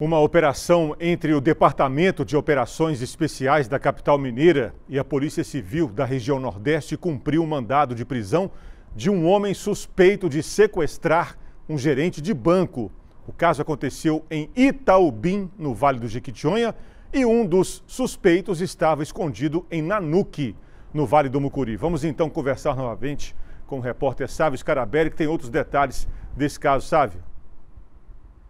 Uma operação entre o Departamento de Operações Especiais da capital mineira e a Polícia Civil da região Nordeste cumpriu o mandado de prisão de um homem suspeito de sequestrar um gerente de banco. O caso aconteceu em Itaubim, no Vale do Jequitinhonha, e um dos suspeitos estava escondido em Nanuque, no Vale do Mucuri. Vamos então conversar novamente com o repórter Sávio Scarabelli, que tem outros detalhes desse caso, Sávio.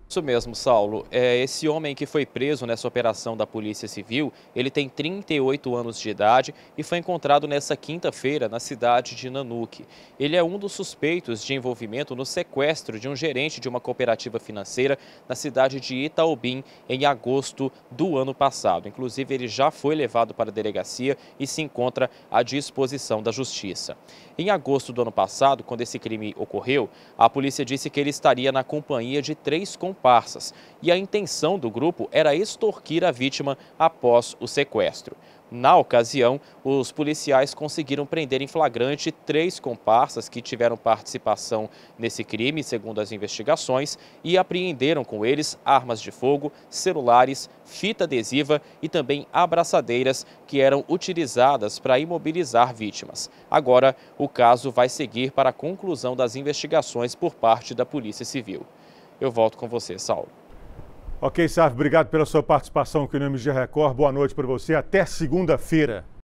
Isso mesmo, Saulo. É, esse homem que foi preso nessa operação da Polícia Civil, ele tem 38 anos de idade e foi encontrado nessa quinta-feira na cidade de Nanuque. Ele é um dos suspeitos de envolvimento no sequestro de um gerente de uma cooperativa financeira na cidade de Itaobim em agosto do ano passado. Inclusive, ele já foi levado para a delegacia e se encontra à disposição da Justiça. Em agosto do ano passado, quando esse crime ocorreu, a polícia disse que ele estaria na companhia de três companheiros comparsas e a intenção do grupo era extorquir a vítima após o sequestro. Na ocasião, os policiais conseguiram prender em flagrante três comparsas que tiveram participação nesse crime, segundo as investigações, e apreenderam com eles armas de fogo, celulares, fita adesiva e também abraçadeiras que eram utilizadas para imobilizar vítimas. Agora, o caso vai seguir para a conclusão das investigações por parte da Polícia Civil. Eu volto com você, Saulo. Ok, Sávio, obrigado pela sua participação aqui no MG Record. Boa noite para você. Até segunda-feira.